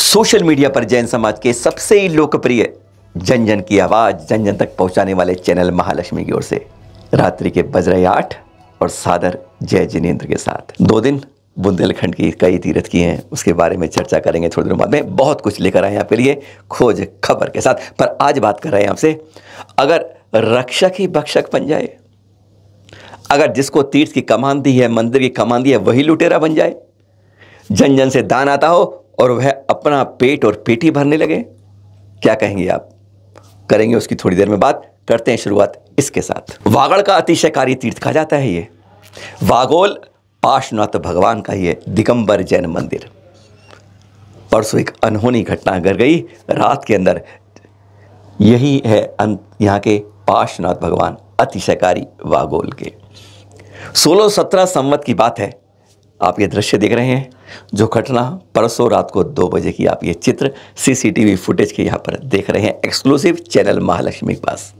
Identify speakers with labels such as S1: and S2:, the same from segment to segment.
S1: social media पर जैन समाज के सबसे लोकप्रिय जन जन की आवाज़ जन जन तक पहुंचाने वाले चैनल महालक्ष्मी की ओर से रात्रि के बज रहे आठ और सादर जय जिनेन्द्र के साथ दो दिन बुंदेलखंड की कई तीर्थ की हैं उसके बारे में चर्चा करेंगे थोड़ी देर बाद में बहुत कुछ लेकर आए हैं आपके लिए खोज खबर के साथ पर आज बात कर रहे हैं आपसे अगर रक्षक ही भक्षक बन जाए अगर जिसको तीर्थ की कमान दी है मंदिर की कमान दी है वही लुटेरा बन जाए जन जन से दान आता हो और वह अपना पेट और पेटी भरने लगे क्या कहेंगे आप करेंगे उसकी थोड़ी देर में बात करते हैं शुरुआत इसके साथ वागड़ का अतिशयकारी तीर्थ कहा जाता है ये वागोल पार्श्वनाथ भगवान का ये दिगंबर जैन मंदिर परसों एक अनहोनी घटना कर गई रात के अंदर यही है यहाँ के पार्श्वनाथ भगवान अतिशयकारी वागोल के सोलह सत्रह संवत की बात है आप ये दृश्य देख रहे हैं जो घटना परसों रात को दो बजे की आप ये चित्र सीसीटीवी फुटेज के यहाँ पर देख रहे हैं एक्सक्लूसिव चैनल महालक्ष्मी के पास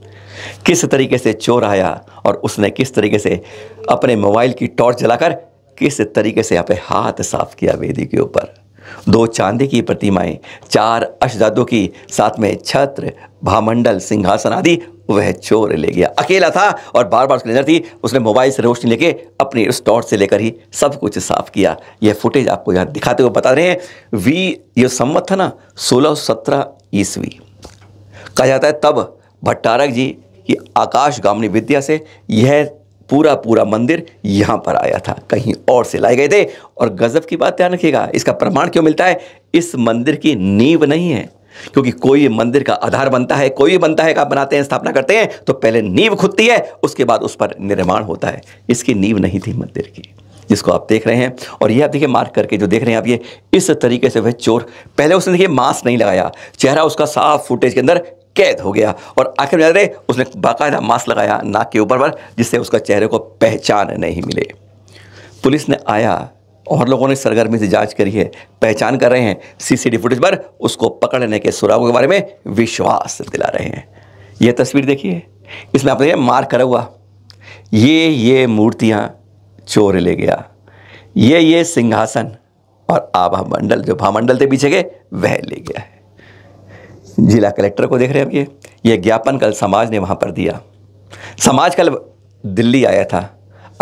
S1: किस तरीके से चोर आया और उसने किस तरीके से अपने मोबाइल की टॉर्च जलाकर किस तरीके से यहाँ पे हाथ साफ किया वेदी के ऊपर दो चांदी की प्रतिमाएं चार अशदादों की साथ में छत्र भामंडल सिंहासन आदि वह चोर ले गया अकेला था और बार बार उसकी नज़र थी उसने मोबाइल से रोशनी लेके अपने उस टॉर्च से लेकर ही सब कुछ साफ किया यह फुटेज आपको यहाँ दिखाते हुए बता रहे हैं वी ये सम्मत था ना सोलह सत्रह ईस्वी कहा जाता है तब भट्टारक जी की आकाश गामनी विद्या से यह पूरा पूरा मंदिर यहाँ पर आया था कहीं और से लाए गए थे और गजब की बात ध्यान रखिएगा इसका प्रमाण क्यों मिलता है इस मंदिर की नींव नहीं है क्योंकि कोई मंदिर का आधार बनता है कोई भी बनता है आप बनाते हैं स्थापना करते हैं तो पहले नींव खुदती है उसके बाद उस पर निर्माण होता है इसकी नींव नहीं थी मंदिर की जिसको आप देख रहे हैं और ये आप देखिए मार्क करके जो देख रहे हैं आप ये इस तरीके से वह चोर पहले उसने देखिए मास्क नहीं लगाया चेहरा उसका साफ फुटेज के अंदर कैद हो गया और आखिर में रहे उसने बाकायदा मास्क लगाया नाक के ऊपर पर जिससे उसका चेहरे को पहचान नहीं मिले पुलिस ने आया और लोगों ने सरगर्मी से जांच करी है पहचान कर रहे हैं सीसीटीवी फुटेज पर उसको पकड़ने के सुरागों के बारे में विश्वास दिला रहे हैं यह तस्वीर देखिए इसमें आपने मार्क करा हुआ ये ये मूर्तियाँ चोर ले गया ये ये सिंहासन और आभा मंडल जो भामंडल थे पीछे के वह ले गया है जिला कलेक्टर को देख रहे हैं अब ये ये ज्ञापन कल समाज ने वहाँ पर दिया समाज कल दिल्ली आया था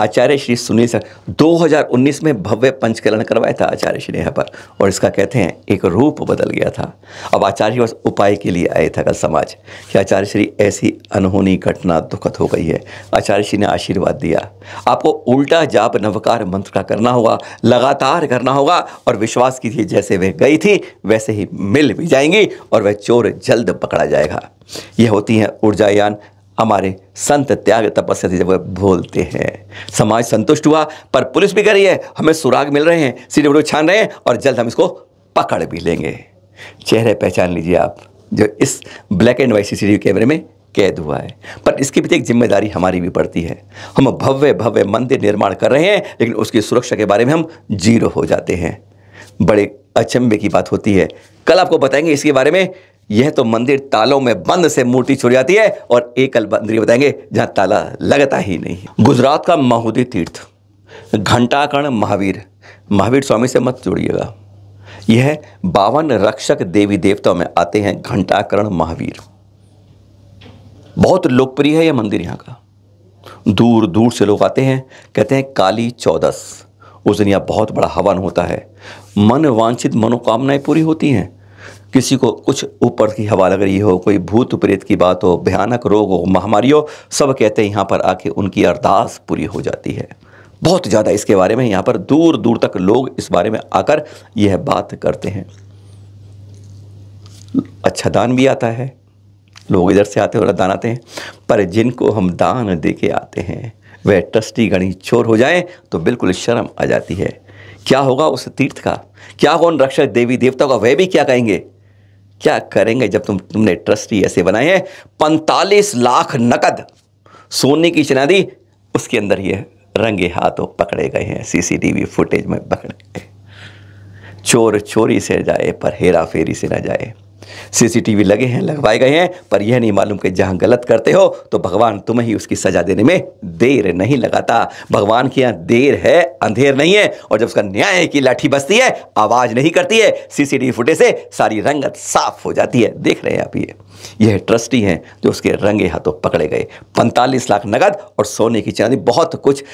S1: आचार्य श्री सुनील सर 2019 में भव्य पंचकरण करवाया था आचार्य श्री ने यहाँ पर और इसका कहते हैं एक रूप बदल गया था अब आचार्य बस उपाय के लिए आए था कल समाज कि आचार्य श्री ऐसी अनहोनी घटना दुखद हो गई है आचार्य श्री ने आशीर्वाद दिया आपको उल्टा जाप नवकार मंत्र का करना होगा लगातार करना होगा और विश्वास कीजिए जैसे वह गई थी वैसे ही मिल भी जाएंगी और वह चोर जल्द पकड़ा जाएगा यह होती है ऊर्जायान हमारे संत त्याग तपस्या से जब बोलते हैं समाज संतुष्ट हुआ पर पुलिस भी करी है हमें सुराग मिल रहे हैं सीधे वीडियो छान रहे हैं और जल्द हम इसको पकड़ भी लेंगे चेहरे पहचान लीजिए आप जो इस ब्लैक एंड वाइट सीसीटीवी कैमरे में कैद हुआ है पर इसकी भी एक जिम्मेदारी हमारी भी पड़ती है हम भव्य भव्य मंदिर निर्माण कर रहे हैं लेकिन उसकी सुरक्षा के बारे में हम जीरो हो जाते हैं बड़े अचंबे की बात होती है कल आपको बताएंगे इसके बारे में यह तो मंदिर तालों में बंद से मूर्ति छुड़ जाती है और एकल मंदिर बताएंगे जहां ताला लगता ही नहीं गुजरात का महोदी तीर्थ घंटाकर्ण महावीर महावीर स्वामी से मत जोड़िएगा यह बावन रक्षक देवी देवताओं में आते हैं घंटाकर्ण महावीर बहुत लोकप्रिय है यह मंदिर यहाँ का दूर दूर से लोग आते हैं कहते हैं काली चौदस उस दिन यह बहुत बड़ा हवन होता है मन वांछित मनोकामनाएं पूरी होती हैं किसी को कुछ ऊपर की हवा लग रही हो कोई भूत प्रेत की बात हो भयानक रोग हो महामारी हो सब कहते हैं यहाँ पर आके उनकी अरदास पूरी हो जाती है बहुत ज़्यादा इसके बारे में यहाँ पर दूर दूर तक लोग इस बारे में आकर यह बात करते हैं अच्छा दान भी आता है लोग इधर से आते हैं और दान आते हैं पर जिनको हम दान दे के आते हैं वह ट्रस्टी गणी चोर हो जाए तो बिल्कुल शर्म आ जाती है क्या होगा उस तीर्थ का क्या कौन रक्षक देवी देवता का वह भी क्या कहेंगे क्या करेंगे जब तुम तुमने ट्रस्टी ऐसे बनाए हैं पैंतालीस लाख नकद सोने की चनादी उसके अंदर ये रंगे हाथों पकड़े गए हैं सीसीटीवी फुटेज में पकड़े गए चोर चोरी से जाए पर हेरा फेरी से ना जाए सीसीटीवी लगे हैं लगवाए गए हैं पर यह नहीं मालूम कि जहां गलत करते हो तो भगवान तुम्हें ही उसकी सजा देने में देर नहीं लगाता भगवान के यहां देर है अंधेर नहीं है और जब उसका न्याय की लाठी बसती है आवाज नहीं करती है सीसीटीवी फुटेज से सारी रंगत साफ हो जाती है देख रहे हैं आप ये यह ट्रस्टी हैं जो उसके रंगे हाथों पकड़े गए पैंतालीस लाख नकद और सोने की चांदी बहुत कुछ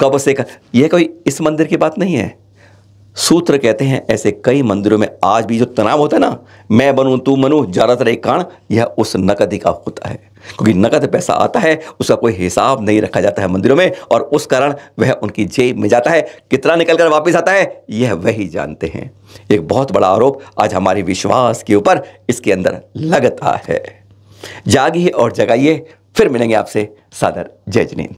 S1: कब से कर यह कोई इस मंदिर की बात नहीं है सूत्र कहते हैं ऐसे कई मंदिरों में आज भी जो तनाव होता है ना मैं बनूं तू मनू ज़्यादातर एक कारण यह उस नकदी का होता है क्योंकि नकद पैसा आता है उसका कोई हिसाब नहीं रखा जाता है मंदिरों में और उस कारण वह उनकी जेब में जाता है कितना निकल कर वापस आता है यह वही जानते हैं एक बहुत बड़ा आरोप आज हमारे विश्वास के ऊपर इसके अंदर लगता है जागिए और जगाइए फिर मिलेंगे आपसे सादर जय जनींद